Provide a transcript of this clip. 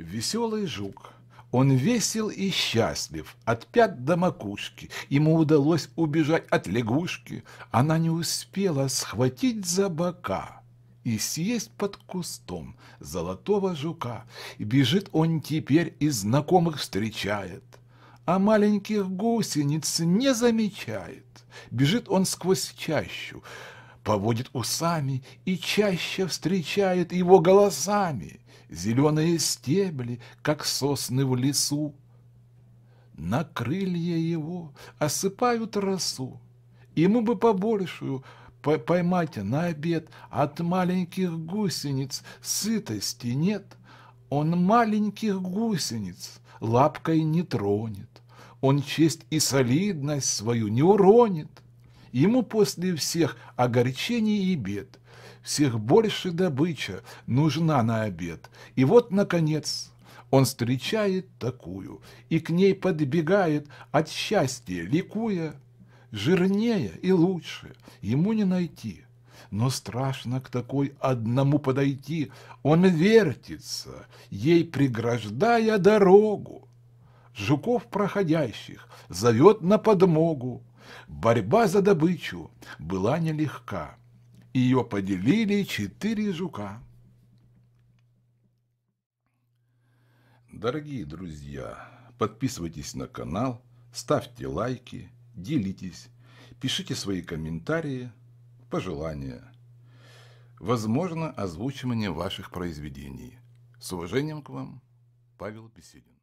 Веселый жук. Он весел и счастлив, от пят до макушки. Ему удалось убежать от лягушки. Она не успела схватить за бока и съесть под кустом золотого жука. бежит он теперь и знакомых встречает, а маленьких гусениц не замечает. Бежит он сквозь чащу, поводит усами и чаще встречает его голосами зеленые стебли, как сосны в лесу. На крылья его осыпают росу, ему бы побольшую поймать на обед от маленьких гусениц сытости нет. Он маленьких гусениц лапкой не тронет, он честь и солидность свою не уронит. Ему после всех огорчений и бед всех больше добыча нужна на обед. И вот, наконец, он встречает такую, и к ней подбегает от счастья, ликуя. Жирнее и лучше ему не найти. Но страшно к такой одному подойти. Он вертится, ей преграждая дорогу. Жуков проходящих зовет на подмогу. Борьба за добычу была нелегка ее поделили четыре жука. Дорогие друзья, подписывайтесь на канал, ставьте лайки, делитесь, пишите свои комментарии, пожелания. Возможно озвучивание ваших произведений. С уважением к вам, Павел Беседин.